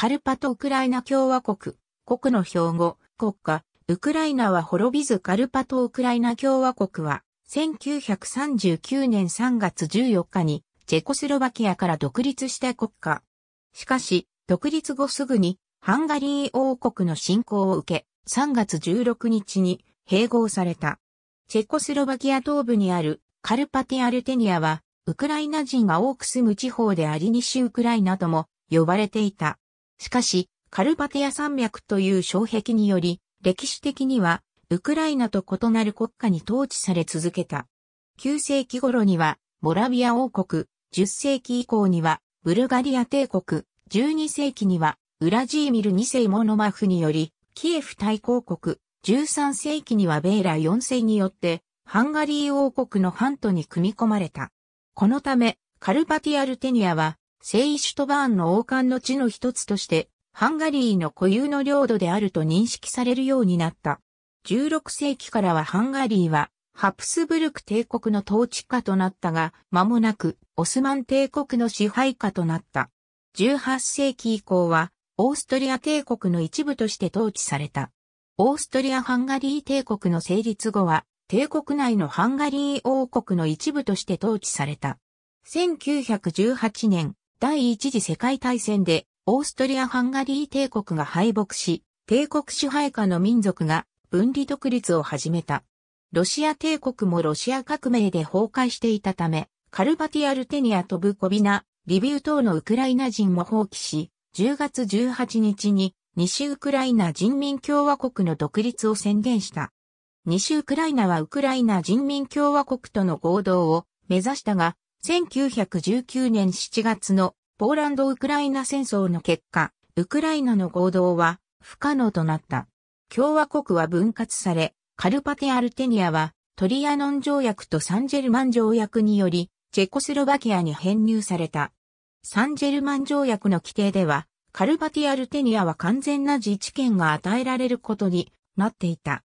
カルパト・ウクライナ共和国、国の標語、国家、ウクライナは滅びずカルパト・ウクライナ共和国は、1939年3月14日に、チェコスロバキアから独立した国家。しかし、独立後すぐに、ハンガリー王国の侵攻を受け、3月16日に併合された。チェコスロバキア東部にあるカルパティアルテニアは、ウクライナ人が多く住む地方であり西ウクライナとも呼ばれていた。しかし、カルパティア山脈という障壁により、歴史的には、ウクライナと異なる国家に統治され続けた。9世紀頃には、モラビア王国、10世紀以降には、ブルガリア帝国、12世紀には、ウラジーミル2世モノマフにより、キエフ大公国、13世紀にはベーラ4世によって、ハンガリー王国のハントに組み込まれた。このため、カルパティアルテニアは、セイシュトバーンの王冠の地の一つとして、ハンガリーの固有の領土であると認識されるようになった。16世紀からはハンガリーは、ハプスブルク帝国の統治下となったが、間もなくオスマン帝国の支配下となった。18世紀以降は、オーストリア帝国の一部として統治された。オーストリア・ハンガリー帝国の成立後は、帝国内のハンガリー王国の一部として統治された。1918年、第一次世界大戦でオーストリア・ハンガリー帝国が敗北し、帝国支配下の民族が分離独立を始めた。ロシア帝国もロシア革命で崩壊していたため、カルバティアルテニアとブコビナ、リビウ等のウクライナ人も放棄し、10月18日に西ウクライナ人民共和国の独立を宣言した。西ウクライナはウクライナ人民共和国との合同を目指したが、1919年7月のポーランド・ウクライナ戦争の結果、ウクライナの合同は不可能となった。共和国は分割され、カルパテ・アルテニアはトリアノン条約とサンジェルマン条約により、チェコスロバキアに編入された。サンジェルマン条約の規定では、カルパティアルテニアは完全な自治権が与えられることになっていた。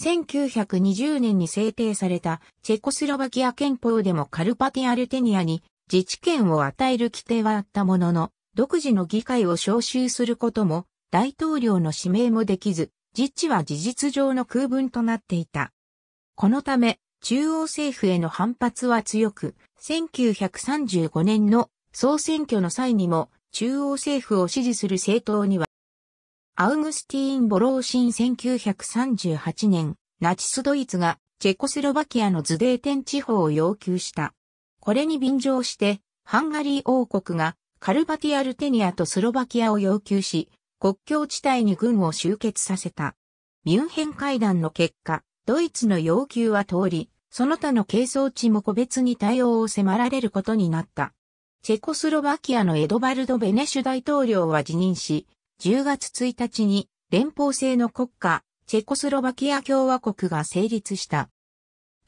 1920年に制定されたチェコスロバキア憲法でもカルパティアルテニアに自治権を与える規定はあったものの、独自の議会を招集することも大統領の指名もできず、自治は事実上の空分となっていた。このため、中央政府への反発は強く、1935年の総選挙の際にも中央政府を支持する政党にはアウグスティーン・ボローシン1938年、ナチスドイツがチェコスロバキアのズデーテン地方を要求した。これに便乗して、ハンガリー王国がカルバティアルテニアとスロバキアを要求し、国境地帯に軍を集結させた。ミュンヘン会談の結果、ドイツの要求は通り、その他の係争地も個別に対応を迫られることになった。チェコスロバキアのエドバルド・ベネシュ大統領は辞任し、10月1日に連邦制の国家、チェコスロバキア共和国が成立した。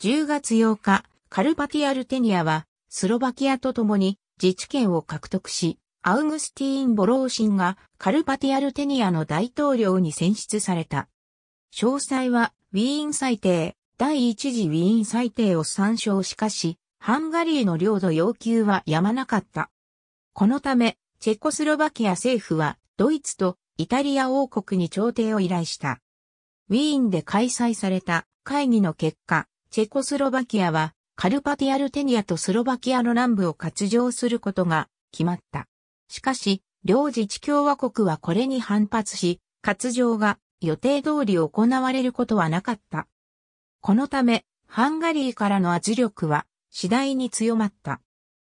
10月8日、カルパティアルテニアは、スロバキアと共に自治権を獲得し、アウグスティーン・ボローシンがカルパティアルテニアの大統領に選出された。詳細は、ウィーン裁定、第一次ウィーン裁定を参照しかし、ハンガリーの領土要求はやまなかった。このため、チェコスロバキア政府は、ドイツとイタリア王国に調停を依頼した。ウィーンで開催された会議の結果、チェコスロバキアはカルパティアルテニアとスロバキアの南部を割譲することが決まった。しかし、両自治共和国はこれに反発し、割譲が予定通り行われることはなかった。このため、ハンガリーからの圧力は次第に強まった。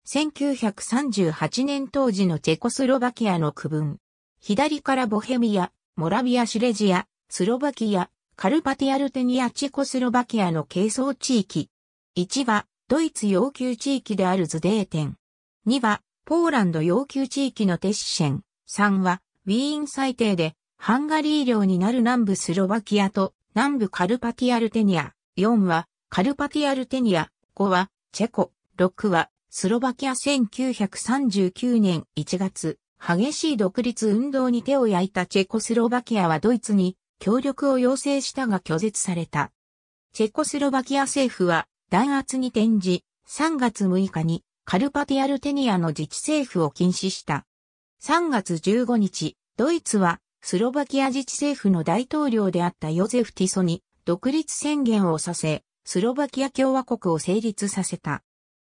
1938年当時のチェコスロバキアの区分、左からボヘミア、モラビア・シレジア、スロバキア、カルパティアルテニア・チェコスロバキアの係争地域。1は、ドイツ要求地域であるズデーテン。2は、ポーランド要求地域のテッシェン。3は、ウィーン最低で、ハンガリー領になる南部スロバキアと南部カルパティアルテニア。4は、カルパティアルテニア。5は、チェコ。6は、スロバキア1939年1月。激しい独立運動に手を焼いたチェコスロバキアはドイツに協力を要請したが拒絶された。チェコスロバキア政府は弾圧に転じ、3月6日にカルパティアルテニアの自治政府を禁止した。3月15日、ドイツはスロバキア自治政府の大統領であったヨゼフ・ティソに独立宣言をさせ、スロバキア共和国を成立させた。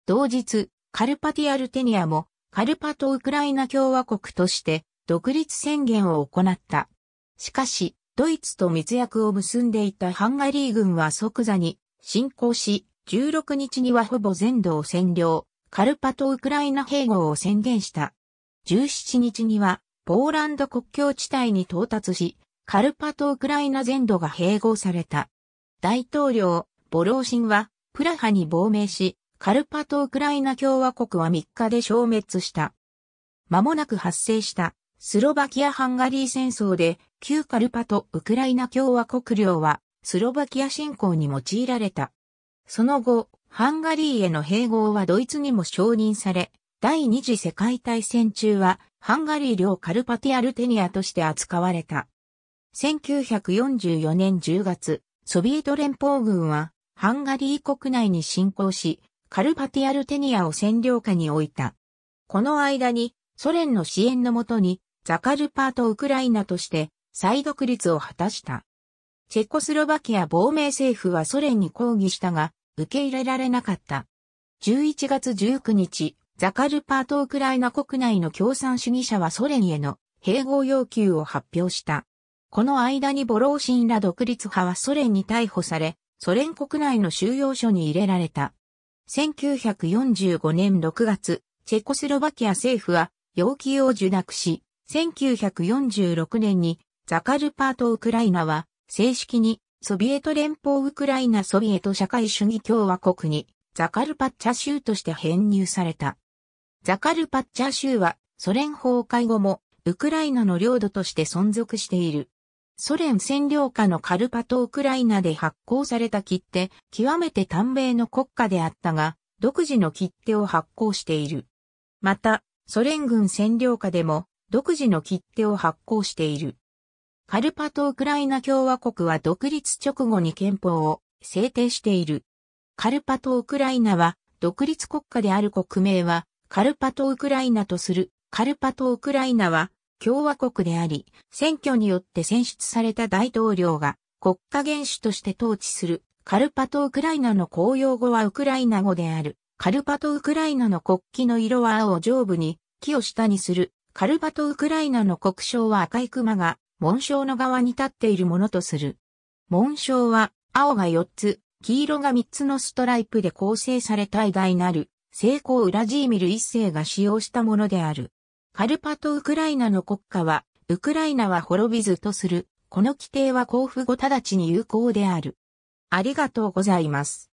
同日、カルパティアルテニアもカルパト・ウクライナ共和国として独立宣言を行った。しかし、ドイツと密約を結んでいたハンガリー軍は即座に侵攻し、16日にはほぼ全土を占領、カルパト・ウクライナ併合を宣言した。17日には、ポーランド国境地帯に到達し、カルパト・ウクライナ全土が併合された。大統領、ボローシンは、プラハに亡命し、カルパト・ウクライナ共和国は3日で消滅した。間もなく発生したスロバキア・ハンガリー戦争で旧カルパト・ウクライナ共和国領はスロバキア侵攻に用いられた。その後、ハンガリーへの併合はドイツにも承認され、第二次世界大戦中はハンガリー領カルパティアルテニアとして扱われた。1944年10月、ソビエト連邦軍はハンガリー国内に侵攻し、カルパティアルテニアを占領下に置いた。この間に、ソ連の支援のもとに、ザカルパート・ウクライナとして、再独立を果たした。チェコスロバキア亡命政府はソ連に抗議したが、受け入れられなかった。11月19日、ザカルパート・ウクライナ国内の共産主義者はソ連への併合要求を発表した。この間にボローシンら独立派はソ連に逮捕され、ソ連国内の収容所に入れられた。1945年6月、チェコスロバキア政府は、要求を受諾し、1946年にザカルパート・ウクライナは正式にソビエト連邦ウクライナソビエト社会主義共和国にザカルパッチャ州として編入された。ザカルパッチャ州はソ連崩壊後もウクライナの領土として存続している。ソ連占領下のカルパト・ウクライナで発行された切手、極めて短命の国家であったが、独自の切手を発行している。また、ソ連軍占領下でも、独自の切手を発行している。カルパト・ウクライナ共和国は独立直後に憲法を制定している。カルパト・ウクライナは、独立国家である国名は、カルパト・ウクライナとする。カルパト・ウクライナは、共和国であり、選挙によって選出された大統領が国家元首として統治するカルパト・ウクライナの公用語はウクライナ語である。カルパト・ウクライナの国旗の色は青を上部に、木を下にする。カルパト・ウクライナの国章は赤い熊が紋章の側に立っているものとする。紋章は青が4つ、黄色が3つのストライプで構成された偉大なる、成功ウラジーミル一世が使用したものである。カルパト・ウクライナの国家は、ウクライナは滅びずとする。この規定は交付後直ちに有効である。ありがとうございます。